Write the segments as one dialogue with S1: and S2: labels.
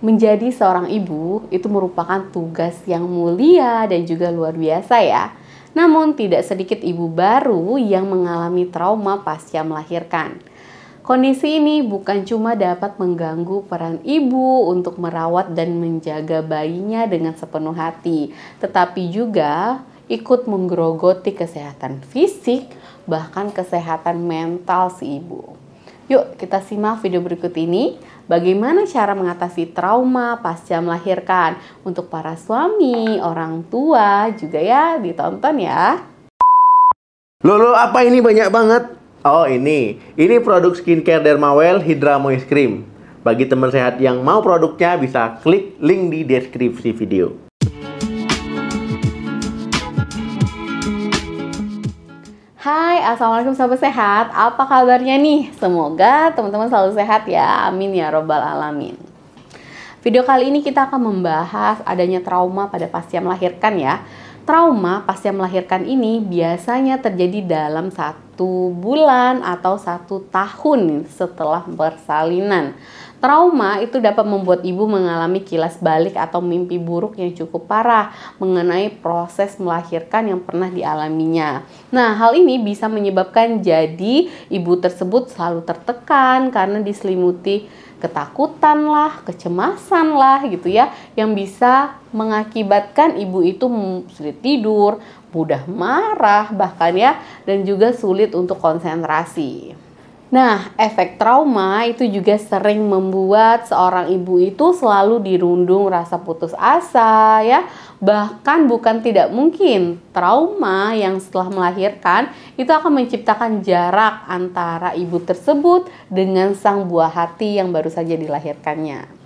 S1: Menjadi seorang ibu itu merupakan tugas yang mulia dan juga luar biasa ya. Namun tidak sedikit ibu baru yang mengalami trauma pasca melahirkan. Kondisi ini bukan cuma dapat mengganggu peran ibu untuk merawat dan menjaga bayinya dengan sepenuh hati, tetapi juga ikut menggerogoti kesehatan fisik, bahkan kesehatan mental si ibu. Yuk kita simak video berikut ini bagaimana cara mengatasi trauma pasca melahirkan untuk para suami, orang tua juga ya ditonton ya. Lolo apa ini banyak banget? Oh ini, ini produk skincare Dermawell Hydra Moist Cream. Bagi teman sehat yang mau produknya bisa klik link di deskripsi video. Assalamualaikum sahabat sehat. Apa kabarnya nih? Semoga teman-teman selalu sehat ya. Amin ya robbal alamin. Video kali ini kita akan membahas adanya trauma pada pasca melahirkan ya. Trauma pasca melahirkan ini biasanya terjadi dalam satu bulan atau satu tahun setelah persalinan. Trauma itu dapat membuat ibu mengalami kilas balik atau mimpi buruk yang cukup parah mengenai proses melahirkan yang pernah dialaminya. Nah, hal ini bisa menyebabkan jadi ibu tersebut selalu tertekan karena diselimuti ketakutan lah, kecemasan lah gitu ya, yang bisa mengakibatkan ibu itu sulit tidur, mudah marah bahkan ya, dan juga sulit untuk konsentrasi. Nah, efek trauma itu juga sering membuat seorang ibu itu selalu dirundung rasa putus asa ya. Bahkan bukan tidak mungkin trauma yang setelah melahirkan itu akan menciptakan jarak antara ibu tersebut dengan sang buah hati yang baru saja dilahirkannya.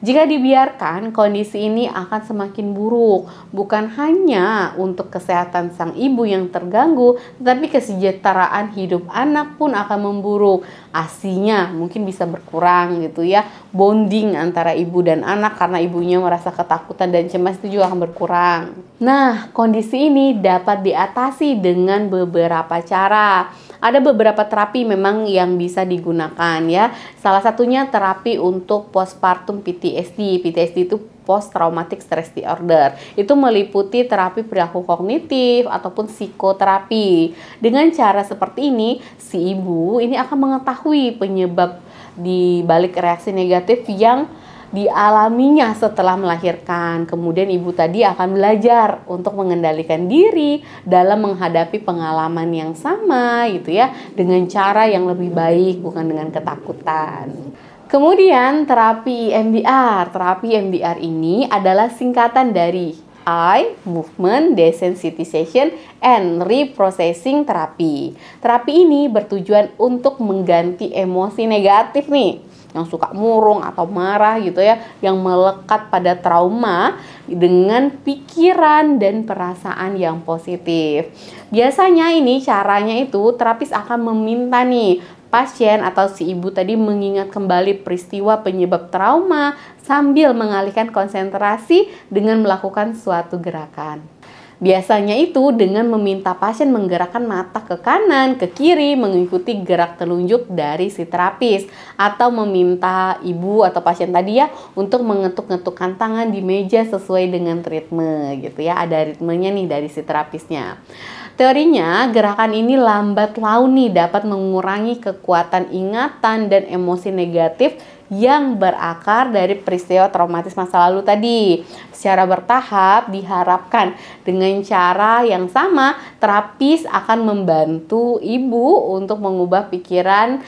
S1: Jika dibiarkan, kondisi ini akan semakin buruk, bukan hanya untuk kesehatan sang ibu yang terganggu, tetapi kesejahteraan hidup anak pun akan memburuk. ASINYA mungkin bisa berkurang gitu ya. Bonding antara ibu dan anak karena ibunya merasa ketakutan dan cemas itu juga akan berkurang. Nah, kondisi ini dapat diatasi dengan beberapa cara ada beberapa terapi memang yang bisa digunakan ya. Salah satunya terapi untuk postpartum PTSD. PTSD itu post traumatic stress disorder. Itu meliputi terapi perilaku kognitif ataupun psikoterapi. Dengan cara seperti ini, si ibu ini akan mengetahui penyebab di balik reaksi negatif yang dialaminya setelah melahirkan. Kemudian ibu tadi akan belajar untuk mengendalikan diri dalam menghadapi pengalaman yang sama gitu ya dengan cara yang lebih baik bukan dengan ketakutan. Kemudian terapi MDR. Terapi MDR ini adalah singkatan dari Eye movement, desensitization, and reprocessing terapi. Terapi ini bertujuan untuk mengganti emosi negatif nih yang suka murung atau marah gitu ya, yang melekat pada trauma dengan pikiran dan perasaan yang positif. Biasanya ini caranya itu terapis akan meminta nih pasien atau si ibu tadi mengingat kembali peristiwa penyebab trauma sambil mengalihkan konsentrasi dengan melakukan suatu gerakan. Biasanya itu dengan meminta pasien menggerakkan mata ke kanan, ke kiri, mengikuti gerak telunjuk dari si terapis atau meminta ibu atau pasien tadi ya untuk mengetuk-ngetukkan tangan di meja sesuai dengan ritme gitu ya. Ada ritmenya nih dari si terapisnya. Teorinya, gerakan ini lambat laun nih dapat mengurangi kekuatan ingatan dan emosi negatif yang berakar dari peristiwa traumatis masa lalu tadi. Secara bertahap diharapkan dengan cara yang sama terapis akan membantu ibu untuk mengubah pikiran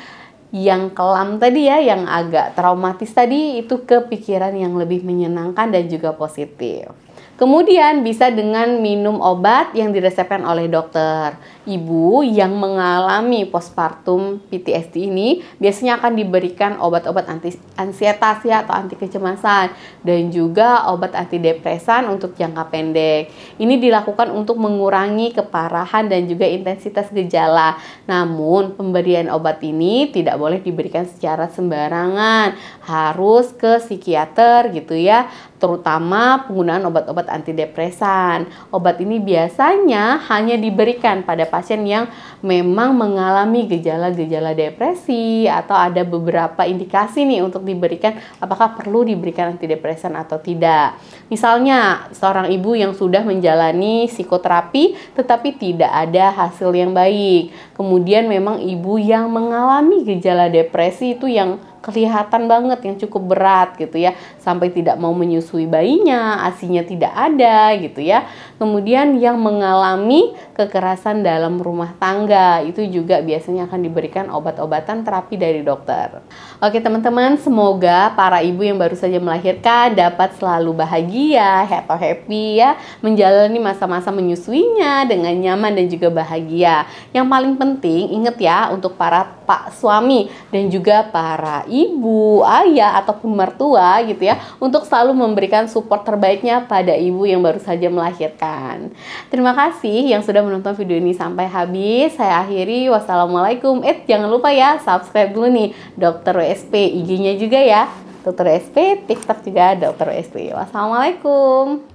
S1: yang kelam tadi ya, yang agak traumatis tadi itu ke pikiran yang lebih menyenangkan dan juga positif. Kemudian bisa dengan minum obat yang diresepkan oleh dokter. Ibu yang mengalami postpartum PTSD ini biasanya akan diberikan obat-obat anti ansietas ya atau anti kecemasan dan juga obat antidepresan untuk jangka pendek. Ini dilakukan untuk mengurangi keparahan dan juga intensitas gejala. Namun pemberian obat ini tidak boleh diberikan secara sembarangan harus ke psikiater gitu ya terutama penggunaan obat-obat antidepresan. Obat ini biasanya hanya diberikan pada pasien yang memang mengalami gejala-gejala depresi atau ada beberapa indikasi nih untuk diberikan apakah perlu diberikan antidepresan atau tidak. Misalnya seorang ibu yang sudah menjalani psikoterapi tetapi tidak ada hasil yang baik. Kemudian memang ibu yang mengalami gejala depresi itu yang kelihatan banget yang cukup berat gitu ya sampai tidak mau menyusui bayinya asinya tidak ada gitu ya kemudian yang mengalami kekerasan dalam rumah tangga itu juga biasanya akan diberikan obat-obatan terapi dari dokter Oke teman-teman, semoga para ibu yang baru saja melahirkan dapat selalu bahagia, happy happy ya, menjalani masa-masa menyusuinya dengan nyaman dan juga bahagia. Yang paling penting ingat ya untuk para pak suami dan juga para ibu, ayah ataupun mertua gitu ya, untuk selalu memberikan support terbaiknya pada ibu yang baru saja melahirkan. Terima kasih yang sudah menonton video ini sampai habis. Saya akhiri. Wassalamualaikum. Eh jangan lupa ya subscribe dulu nih Dokter SP, IG-nya juga ya. Dokter SP, TikTok juga ada Dokter SP. Wassalamualaikum.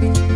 S1: thank you